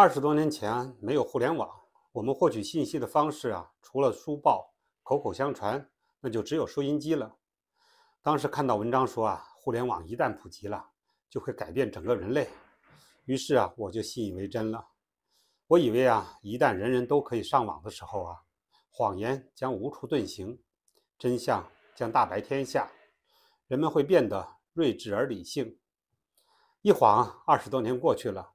二十多年前，没有互联网，我们获取信息的方式啊，除了书报、口口相传，那就只有收音机了。当时看到文章说啊，互联网一旦普及了，就会改变整个人类。于是啊，我就信以为真了。我以为啊，一旦人人都可以上网的时候啊，谎言将无处遁形，真相将大白天下，人们会变得睿智而理性。一晃二十多年过去了。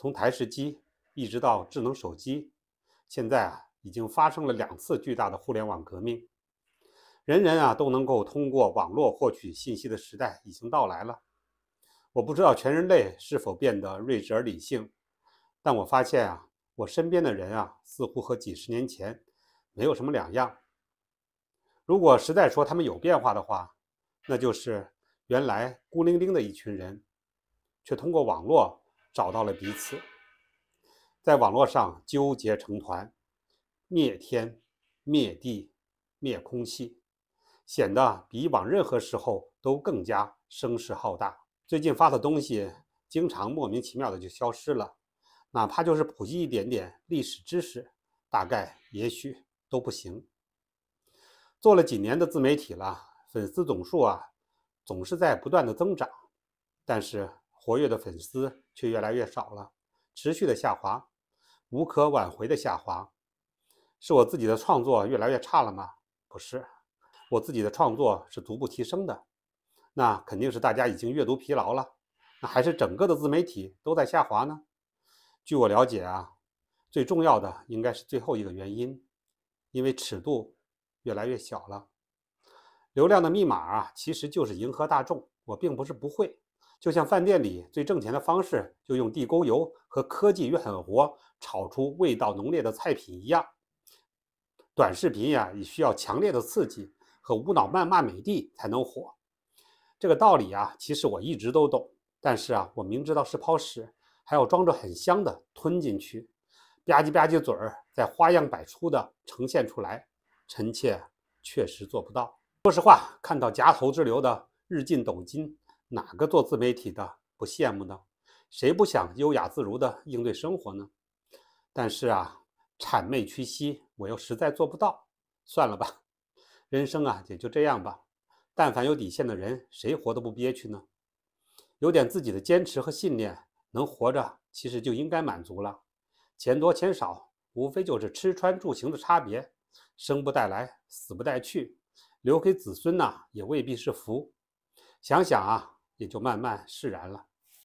从台式机一直到智能手机，现在啊，已经发生了两次巨大的互联网革命。人人啊都能够通过网络获取信息的时代已经到来了。我不知道全人类是否变得睿智而理性，但我发现啊，我身边的人啊，似乎和几十年前没有什么两样。如果实在说他们有变化的话，那就是原来孤零零的一群人，却通过网络。找到了彼此，在网络上纠结成团，灭天、灭地、灭空气，显得比往任何时候都更加声势浩大。最近发的东西，经常莫名其妙的就消失了，哪怕就是普及一点点历史知识，大概也许都不行。做了几年的自媒体了，粉丝总数啊，总是在不断的增长，但是。活跃的粉丝却越来越少了，持续的下滑，无可挽回的下滑，是我自己的创作越来越差了吗？不是，我自己的创作是逐步提升的。那肯定是大家已经阅读疲劳了，那还是整个的自媒体都在下滑呢？据我了解啊，最重要的应该是最后一个原因，因为尺度越来越小了。流量的密码啊，其实就是迎合大众，我并不是不会。就像饭店里最挣钱的方式，就用地沟油和科技与狠活炒出味道浓烈的菜品一样，短视频呀也需要强烈的刺激和无脑谩骂美帝才能火。这个道理啊，其实我一直都懂，但是啊，我明知道是抛屎，还要装着很香的吞进去，吧唧吧唧嘴儿，再花样百出的呈现出来，臣妾确实做不到。说实话，看到夹头之流的日进斗金。哪个做自媒体的不羡慕呢？谁不想优雅自如地应对生活呢？但是啊，谄媚屈膝，我又实在做不到，算了吧。人生啊，也就这样吧。但凡有底线的人，谁活得不憋屈呢？有点自己的坚持和信念，能活着，其实就应该满足了。钱多钱少，无非就是吃穿住行的差别。生不带来，死不带去，留给子孙呢，也未必是福。想想啊。也就慢慢释然了。